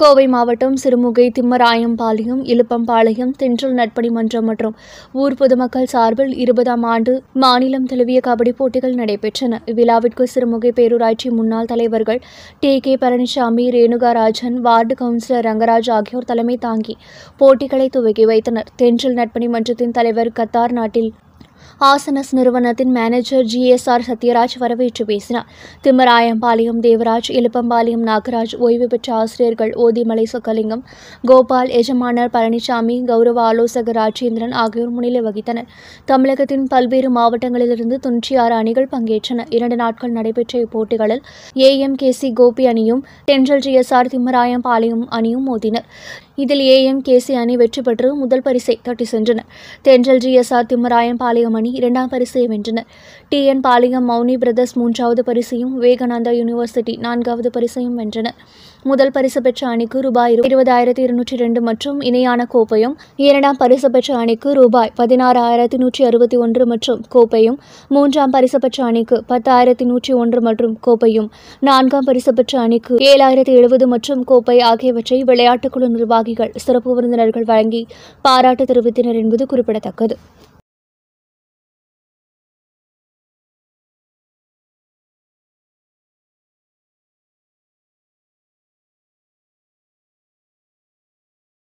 கோவை மாவட்டம் சிறுமுகை திம்மராயம்பாளையம் இலுப்பம்பாளையம் தென்றல் நட்பணி மன்றம் மற்றும் ஊர் பொதுமக்கள் சார்பில் இருபதாம் ஆண்டு மாநிலம் தழுவிய கபடி போட்டிகள் நடைபெற்றன இவ்விழாவிற்கு சிறுமுகை பேரூராட்சி முன்னாள் தலைவர்கள் T K Palanisamy Renukarajan ward councillor Rangaraj ஆகியோர் தலைமை தாங்கி போட்டிகளை துவக்கி வைத்தனர் தென்றல் நட்பணி மன்றத்தின் தலைவர் கத்தார் நாட்டில் ஆசனஸ் நிறுவனத்தின் மேனேஜர் ஆர் சத்யராஜ் வரவேற்று பேசினார் திம்மராயம்பாளையம் தேவராஜ் எழுப்பம்பாளையம் நாகராஜ் ஓய்வு பெற்ற ஆசிரியர்கள் ஓதிமலை சொக்கலிங்கம் கோபால் எஜமானர் பழனிசாமி கௌரவ ஆலோசகர் ராஜேந்திரன் ஆகியோர் முன்னிலை வகித்தனர் தமிழகத்தின் பல்வேறு மாவட்டங்களிலிருந்து தொன்னூற்றி ஆறு அணிகள் பங்கேற்றன இரண்டு நாட்கள் நடைபெற்ற இப்போட்டிகளில் எம் கே சி கோபி அணியும் தென்றல் ஜிஎஸ்ஆர் திம்மராயம்பாளையம் அணியும் மோதினர் இதில் எம் கே சி அணி வெற்றி பெற்று முதல் பரிசை தட்டி சென்றனர் தென்றல் ஜிஎஸ்ஆர் திம்மராயம்பாளையம் அணி இரண்டாம் பரிசை வென்றனர் T N Palayam Mouni brothers மூன்றாவது பரிசையும் விவேகானந்தா யூனிவர்சிட்டி நான்காவது பரிசையும் வென்றனர் முதல் பரிசு பெற்ற அணிக்கு ரூபாய் இருபதாயிரத்தி இருநூற்றி ரெண்டு மற்றும் இணையான கோப்பையும் இரண்டாம் பரிசு பெற்ற அணிக்கு ரூபாய் பதினாறாயிரத்தி நூற்றி அறுபத்தி ஒன்று மற்றும் கோப்பையும் மூன்றாம் பரிசு பெற்ற அணிக்கு பத்தாயிரத்தி நூற்றி ஒன்று மற்றும் கோப்பையும் நான்காம் பரிசு பெற்ற அணிக்கு ஏழாயிரத்தி எழுபது மற்றும் கோப்பை ஆகியவற்றை விளையாட்டுக்குழு நிர்வாகிகள் சிறப்பு விருந்தினர்கள் வழங்கி பாராட்டு தெரிவித்தனர் என்பது குறிப்பிடத்தக்கது